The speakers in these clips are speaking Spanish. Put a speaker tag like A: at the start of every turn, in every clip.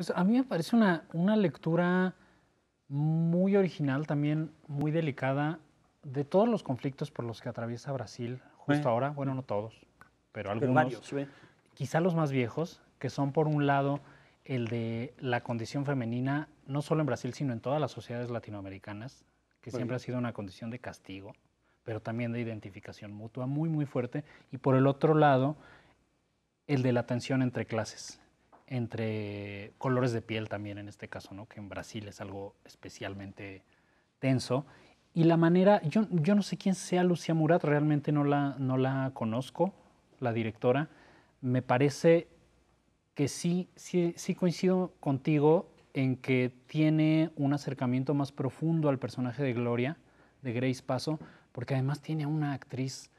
A: Pues, a mí me parece una, lectura muy original, también muy delicada, de todos los conflictos por los que atraviesa Brasil justo ahora. Bueno, no todos, pero algunos. Quizá los más viejos, que son por un lado el de la condición femenina, no solo en Brasil, sino en todas las sociedades latinoamericanas, que siempre ha sido una condición de castigo, pero también de identificación mutua muy, muy fuerte. Y por el otro lado, el de la tensión entre clases entre colores de piel también en este caso, ¿no? que en Brasil es algo especialmente tenso. Y la manera, yo, yo no sé quién sea Lucía Murat, realmente no la, no la conozco, la directora. Me parece que sí, sí, sí coincido contigo en que tiene un acercamiento más profundo al personaje de Gloria, de Grace Paso, porque además tiene una actriz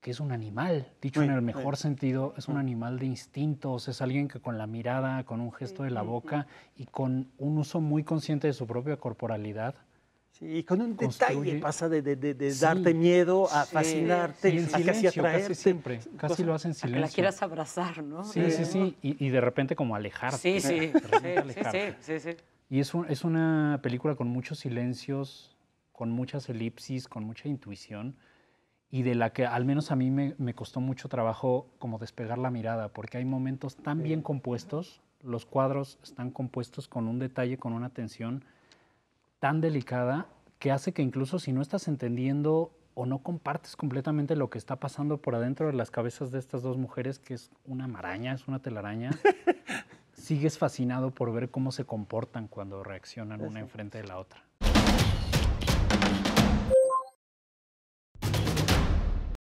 A: que es un animal, dicho en el mejor sentido, es un mm. animal de instintos, es alguien que con la mirada, con un gesto de la boca y con un uso muy consciente de su propia corporalidad. Sí, y con un detalle pasa de, darte miedo a fascinarte, casi pues, siempre, casi lo hacen en silencio. la quieras abrazar, ¿no? Sí, sí, sí, y, de repente como alejarte. Sí, sí, sí, sí, sí, Y es, es una película con muchos silencios, con muchas elipsis, con mucha intuición y de la que al menos a mí me, costó mucho trabajo como despegar la mirada, porque hay momentos tan bien compuestos, los cuadros están compuestos con un detalle, con una atención tan delicada, que hace que incluso si no estás entendiendo o no compartes completamente lo que está pasando por adentro de las cabezas de estas dos mujeres, que es una maraña, es una telaraña, sigues fascinado por ver cómo se comportan cuando reaccionan una enfrente de la otra.